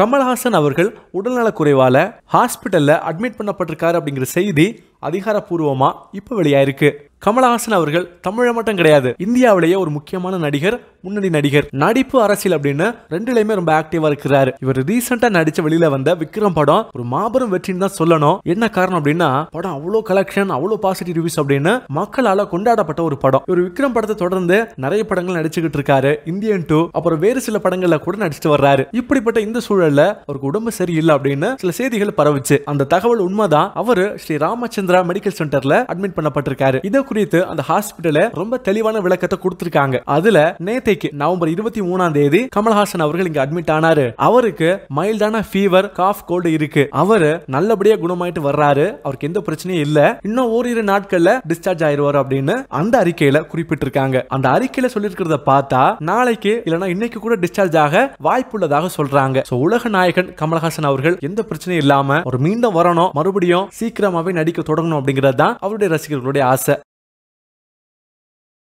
கமல்ஹாசன் அவர்கள் உடல்நலக்குறைவால் ஹாஸ்பிட்டலில் அட்மிட் பண்ணப்பட்டிருக்காரு அப்படிங்கிற செய்தி அதிகாரப்பூர்வமாக இப்போ வெளியாயிருக்கு கமலஹாசன் அவர்கள் தமிழை மட்டும் கிடையாது இந்தியாவிலேயே ஒரு முக்கியமான நடிகர் முன்னணி நடிகர் நடிப்பு அரசியல் அப்படின்னு ரெண்டுலயுமே ரொம்ப ஆக்டிவா இருக்கிறாரு இவர் ரீசெண்டா நடிச்ச வெளியில வந்த விக்ரம் படம் ஒரு மாபெரும் வெற்றின்னு தான் சொல்லணும் என்ன காரணம் அப்படின்னா படம் அவ்வளோ கலெக்ஷன் அவ்வளோ பாசிட்டிவ் ரிவ்யூஸ் அப்படின்னு மக்களால கொண்டாடப்பட்ட ஒரு படம் இவர் விக்ரம் படத்தை தொடர்ந்து நிறைய படங்கள் நடிச்சுக்கிட்டு இருக்காரு இந்தியன் டூ அப்புறம் வேறு சில படங்கள்ல கூட நடிச்சுட்டு வர்றாரு இப்படிப்பட்ட இந்த சூழல்ல அவருக்கு உடம்பு சரியில்லை அப்படின்னு சில செய்திகள் பரவுச்சு அந்த தகவல் உண்மைதான் அவரு ஸ்ரீ ராமச்சந்திரா மெடிக்கல் சென்டர்ல அட்மிட் பண்ணப்பட்டிருக்காரு இதை குறித்து அந்த ஹாஸ்பிட்டல ரொம்ப தெளிவான விளக்கத்தை கொடுத்திருக்காங்க அதுல நேத்தைக்கு நவம்பர் இருபத்தி மூணாம் தேதி கமல்ஹாசன் அவர்கள் இங்க அட்மிட் ஆனாரு அவருக்கு மைல்டான ஃபீவர் காஃப் கோல்டு இருக்கு அவரு நல்லபடியா குணமாயிட்டு வர்றாரு அவருக்கு எந்த பிரச்சனையும் இல்ல இன்னும் ஓரிரு நாட்கள்ல டிஸ்சார்ஜ் ஆயிடுவாரு அப்படின்னு அந்த அறிக்கையில குறிப்பிட்டிருக்காங்க அந்த அறிக்கையில சொல்லியிருக்கிறத பார்த்தா நாளைக்கு இல்லனா இன்னைக்கு கூட டிஸ்சார்ஜ் ஆக வாய்ப்புள்ளதாக சொல்றாங்க உலக நாயகன் கமல்ஹாசன் அவர்கள் எந்த பிரச்சனையும் இல்லாம ஒரு மீண்டும் வரணும் மறுபடியும் சீக்கிரமாவே நடிக்க தொடங்கணும் அப்படிங்கிறது தான் அவருடைய ரசிகர்களுடைய ஆசை